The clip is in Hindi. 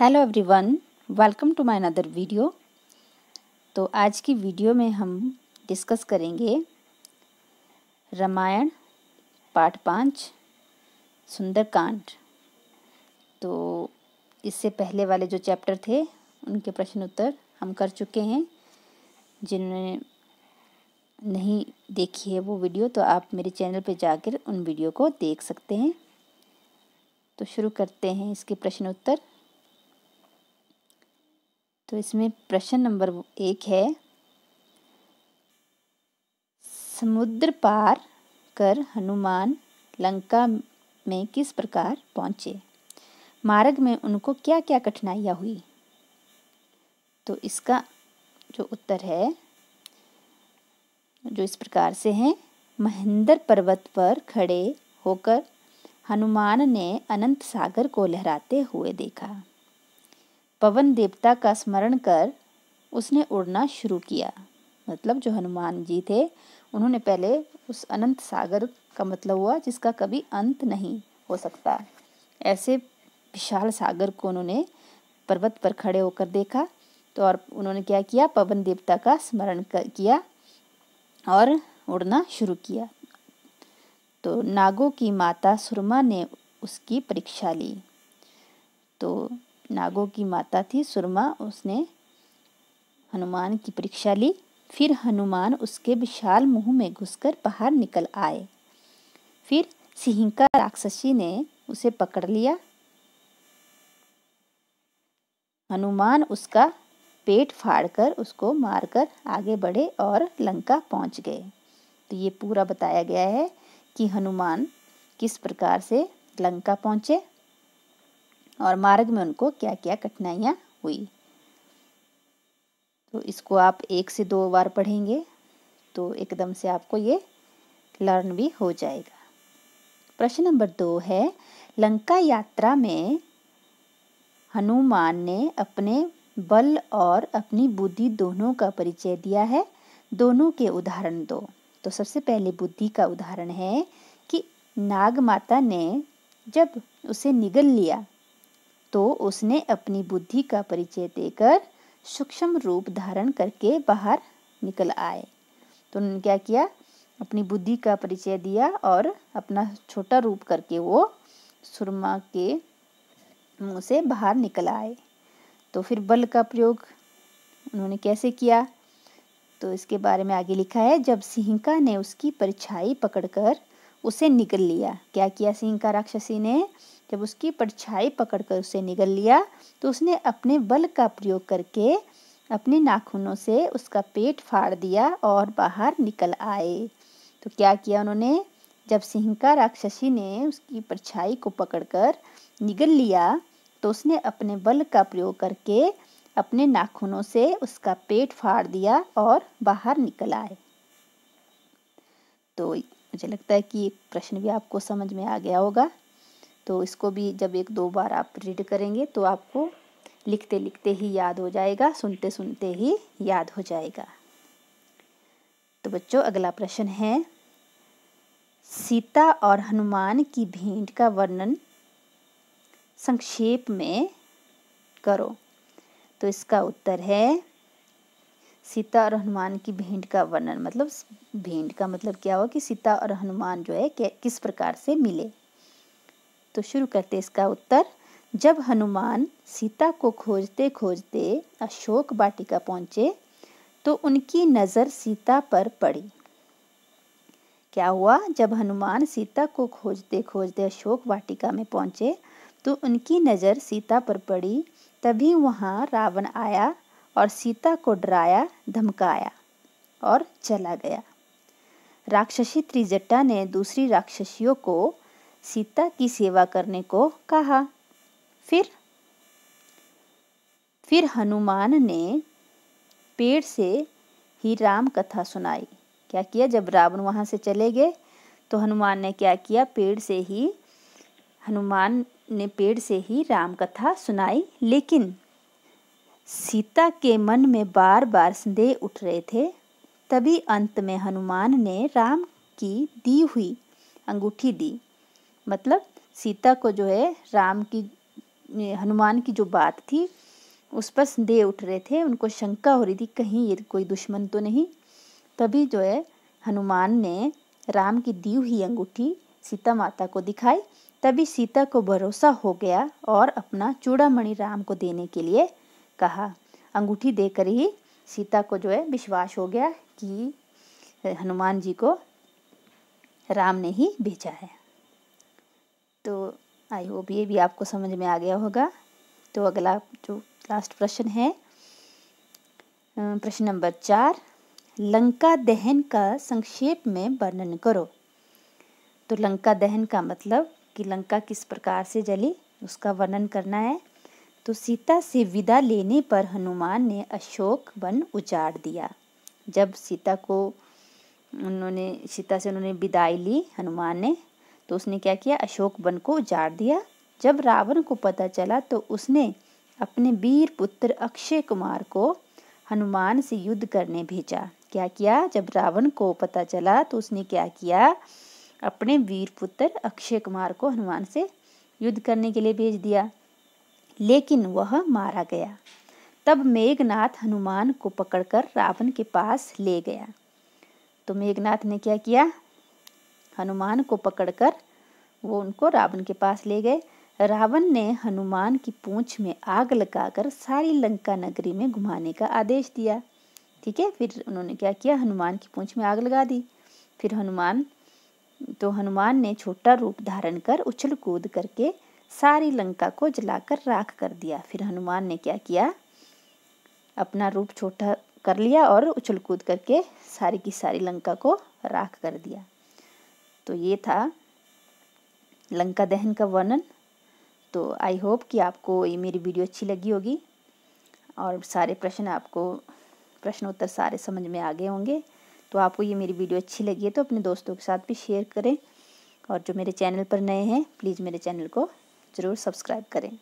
hello everyone welcome to my another video तो आज की वीडियो में हम डिस्कस करेंगे रामायण पार्ट पाँच सुंदरकांड तो इससे पहले वाले जो चैप्टर थे उनके प्रश्न उत्तर हम कर चुके हैं जिन्होंने नहीं देखी है वो वीडियो तो आप मेरे चैनल पे जाकर उन वीडियो को देख सकते हैं तो शुरू करते हैं इसके प्रश्न उत्तर तो इसमें प्रश्न नंबर एक है समुद्र पार कर हनुमान लंका में किस प्रकार पहुंचे मार्ग में उनको क्या क्या कठिनाइयाँ हुई तो इसका जो उत्तर है जो इस प्रकार से हैं महेंद्र पर्वत पर खड़े होकर हनुमान ने अनंत सागर को लहराते हुए देखा पवन देवता का स्मरण कर उसने उड़ना शुरू किया मतलब जो हनुमान जी थे उन्होंने पहले उस अनंत सागर का मतलब हुआ जिसका कभी अंत नहीं हो सकता ऐसे विशाल सागर को उन्होंने पर्वत पर खड़े होकर देखा तो और उन्होंने क्या किया पवन देवता का स्मरण किया और उड़ना शुरू किया तो नागों की माता सुरमा ने उसकी परीक्षा ली तो नागों की माता थी सुरमा उसने हनुमान की परीक्षा ली फिर हनुमान उसके विशाल मुंह में घुसकर बाहर निकल आए फिर सिंहका राक्षसी ने उसे पकड़ लिया हनुमान उसका पेट फाड़कर उसको मारकर आगे बढ़े और लंका पहुंच गए तो ये पूरा बताया गया है कि हनुमान किस प्रकार से लंका पहुंचे और मार्ग में उनको क्या क्या कठिनाइयाँ हुई तो इसको आप एक से दो बार पढ़ेंगे तो एकदम से आपको ये लर्न भी हो जाएगा प्रश्न नंबर दो है लंका यात्रा में हनुमान ने अपने बल और अपनी बुद्धि दोनों का परिचय दिया है दोनों के उदाहरण दो तो सबसे पहले बुद्धि का उदाहरण है कि नाग माता ने जब उसे निगल लिया तो उसने अपनी बुद्धि का परिचय देकर सूक्ष्म रूप धारण करके बाहर निकल आए तो उन्होंने क्या किया अपनी बुद्धि का परिचय दिया और अपना छोटा रूप करके वो सुरमा के मुँह से बाहर निकल आए तो फिर बल का प्रयोग उन्होंने कैसे किया तो इसके बारे में आगे लिखा है जब सिंहका ने उसकी परछाई पकड़कर उसे निकल लिया क्या किया का राक्षसी ने जब उसकी परछाई पकड़कर उसे निगल लिया तो उसने अपने बल का प्रयोग करके अपने नाखूनों से उसका पेट फाड़ दिया और बाहर निकल आए तो क्या किया उन्होंने जब सिंहका राक्षसी ने उसकी परछाई को पकड़कर निगल लिया तो उसने अपने बल का प्रयोग करके अपने नाखूनों से उसका पेट फाड़ दिया और बाहर निकल आए तो मुझे लगता है कि एक प्रश्न भी आपको समझ में आ गया होगा तो इसको भी जब एक दो बार आप रीड करेंगे तो आपको लिखते लिखते ही याद हो जाएगा सुनते सुनते ही याद हो जाएगा तो बच्चों अगला प्रश्न है सीता और हनुमान की भेंट का वर्णन संक्षेप में करो तो इसका उत्तर है सीता और हनुमान की भेंट का वर्णन मतलब भेंट का मतलब क्या हुआ कि सीता और हनुमान जो है किस प्रकार से मिले तो शुरू करते इसका उत्तर जब हनुमान सीता को खोजते खोजते अशोक वाटिका पहुंचे तो उनकी नज़र सीता पर पड़ी क्या हुआ जब हनुमान सीता को खोजते खोजते अशोक वाटिका में पहुंचे तो उनकी नज़र सीता पर पड़ी तभी वहां रावण आया और सीता को डराया धमकाया और चला गया राक्षसी त्रिजट्टा ने दूसरी राक्षसियों को सीता की सेवा करने को कहा फिर फिर हनुमान ने पेड़ से ही राम कथा सुनाई क्या किया जब रावण वहां से चले गए तो हनुमान ने क्या किया पेड़ से ही हनुमान ने पेड़ से ही राम कथा सुनाई लेकिन सीता के मन में बार बार संदेह उठ रहे थे तभी अंत में हनुमान ने राम की दी हुई अंगूठी दी मतलब सीता को जो है राम की हनुमान की जो बात थी उस पर संदेह उठ रहे थे उनको शंका हो रही थी कहीं ये कोई दुश्मन तो नहीं तभी जो है हनुमान ने राम की दी हुई अंगूठी सीता माता को दिखाई तभी सीता को भरोसा हो गया और अपना चूड़ामणि राम को देने के लिए कहा अंगूठी देकर ही सीता को जो है विश्वास हो गया कि हनुमान जी को राम ने ही भेजा है तो आई होप ये भी आपको समझ में आ गया होगा तो अगला जो लास्ट प्रश्न है प्रश्न नंबर चार लंका दहन का संक्षेप में वर्णन करो तो लंका दहन का मतलब कि लंका किस प्रकार से जली उसका वर्णन करना है तो सीता से विदा लेने पर हनुमान ने अशोक वन उजाड़ दिया जब सीता को उन्होंने सीता से उन्होंने विदाई ली हनुमान ने तो उसने क्या किया अशोक वन को उजाड़ दिया जब रावण को पता चला तो उसने अपने वीर पुत्र अक्षय कुमार को हनुमान से युद्ध करने भेजा क्या किया जब रावण को पता चला तो उसने क्या किया अपने वीर पुत्र अक्षय कुमार को हनुमान से युद्ध करने के लिए भेज दिया लेकिन वह मारा गया तब मेघनाथ हनुमान को पकड़कर रावण के पास ले गया तो मेघनाथ ने क्या किया हनुमान को पकड़कर वो उनको रावण के पास ले गए रावण ने हनुमान की पूंछ में आग लगाकर सारी लंका नगरी में घुमाने का आदेश दिया ठीक है फिर उन्होंने क्या किया हनुमान की पूंछ में आग लगा दी फिर हनुमान तो हनुमान ने छोटा रूप धारण कर उछल कूद करके सारी लंका को जलाकर राख कर दिया फिर हनुमान ने क्या किया अपना रूप छोटा कर लिया और उछल कूद करके सारी की सारी लंका को राख कर दिया तो ये था लंका दहन का वर्णन तो आई होप कि आपको ये मेरी वीडियो अच्छी लगी होगी और सारे प्रश्न आपको प्रश्न उत्तर सारे समझ में आ गए होंगे तो आपको ये मेरी वीडियो अच्छी लगी है तो अपने दोस्तों के साथ भी शेयर करें और जो मेरे चैनल पर नए हैं प्लीज़ मेरे चैनल को ज़रूर सब्सक्राइब करें